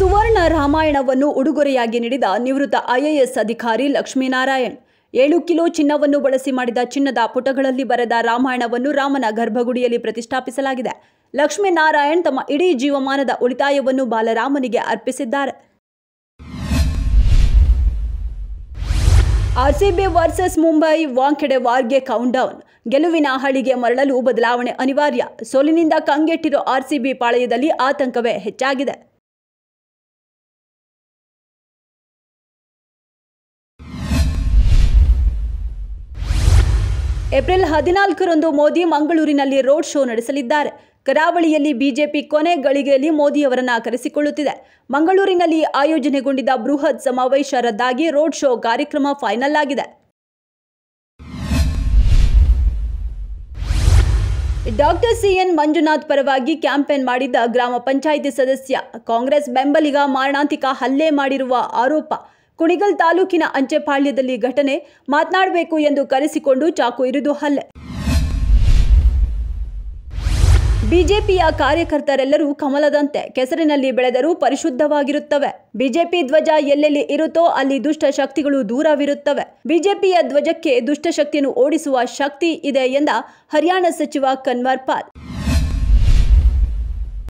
ಸುವರ್ಣ ರಾಮಾಯಣವನ್ನು ಉಡುಗೊರೆಯಾಗಿ ನೀಡಿದ ನಿವೃತ್ತ ಐಎಎಸ್ ಅಧಿಕಾರಿ ಲಕ್ಷ್ಮೀನಾರಾಯಣ್ ಏಳು ಕಿಲೋ ಚಿನ್ನವನ್ನು ಬಳಸಿ ಮಾಡಿದ ಚಿನ್ನದ ಪುಟಗಳಲ್ಲಿ ಬರೆದ ರಾಮಾಯಣವನ್ನು ರಾಮನ ಗರ್ಭಗುಡಿಯಲ್ಲಿ ಪ್ರತಿಷ್ಠಾಪಿಸಲಾಗಿದೆ ಲಕ್ಷ್ಮೀನಾರಾಯಣ್ ತಮ್ಮ ಇಡೀ ಜೀವಮಾನದ ಉಳಿತಾಯವನ್ನು ಬಾಲರಾಮನಿಗೆ ಅರ್ಪಿಸಿದ್ದಾರೆ ಆರ್ಸಿಬಿ ವರ್ಸಸ್ ಮುಂಬೈ ವಾಂಖೆಡೆ ವಾರ್ಗೆ ಕೌಂಟ್ಡೌನ್ ಗೆಲುವಿನ ಹಳಿಗೆ ಮರಳಲು ಬದಲಾವಣೆ ಅನಿವಾರ್ಯ ಸೋಲಿನಿಂದ ಕಂಗೆಟ್ಟಿರೋ ಆರ್ಸಿಬಿ ಪಾಳಯದಲ್ಲಿ ಆತಂಕವೇ ಹೆಚ್ಚಾಗಿದೆ ಏಪ್ರಿಲ್ ಹದಿನಾಲ್ಕರಂದು ಮೋದಿ ಮಂಗಳೂರಿನಲ್ಲಿ ರೋಡ್ ಶೋ ನಡೆಸಲಿದ್ದಾರೆ ಕರಾವಳಿಯಲ್ಲಿ ಬಿಜೆಪಿ ಕೊನೆ ಗಳಿಗೆಯಲ್ಲಿ ಮೋದಿಯವರನ್ನ ಕರೆಸಿಕೊಳ್ಳುತ್ತಿದೆ ಮಂಗಳೂರಿನಲ್ಲಿ ಆಯೋಜನೆಗೊಂಡಿದ್ದ ಬೃಹತ್ ಸಮಾವೇಶ ರದ್ದಾಗಿ ರೋಡ್ ಶೋ ಕಾರ್ಯಕ್ರಮ ಫೈನಲ್ ಆಗಿದೆ ಡಾಕ್ಟರ್ ಸಿಎನ್ ಮಂಜುನಾಥ್ ಪರವಾಗಿ ಕ್ಯಾಂಪೇನ್ ಮಾಡಿದ್ದ ಗ್ರಾಮ ಪಂಚಾಯಿತಿ ಸದಸ್ಯ ಕಾಂಗ್ರೆಸ್ ಬೆಂಬಲಿಗ ಮಾರಣಾಂತಿಕ ಹಲ್ಲೆ ಮಾಡಿರುವ ಆರೋಪ ಕುಣಿಗಲ್ ತಾಲೂಕಿನ ಅಂಚೆಪಾಳ್ಯದಲ್ಲಿ ಘಟನೆ ಮಾತನಾಡಬೇಕು ಎಂದು ಕರೆಸಿಕೊಂಡು ಚಾಕು ಇರಿದು ಹಲ್ಲೆ ಬಿಜೆಪಿಯ ಕಾರ್ಯಕರ್ತರೆಲ್ಲರೂ ಕಮಲದಂತೆ ಕೆಸರಿನಲ್ಲಿ ಬೆಳೆದರೂ ಪರಿಶುದ್ಧವಾಗಿರುತ್ತವೆ ಬಿಜೆಪಿ ಧ್ವಜ ಎಲ್ಲೆಲ್ಲಿ ಇರುತ್ತೋ ಅಲ್ಲಿ ದುಷ್ಟ ಶಕ್ತಿಗಳು ದೂರವಿರುತ್ತವೆ ಬಿಜೆಪಿಯ ಧ್ವಜಕ್ಕೆ ದುಷ್ಟಶಕ್ತಿಯನ್ನು ಓಡಿಸುವ ಶಕ್ತಿ ಇದೆ ಎಂದ ಹರಿಯಾಣ ಸಚಿವ ಕನ್ವರ್ ಪಾಲ್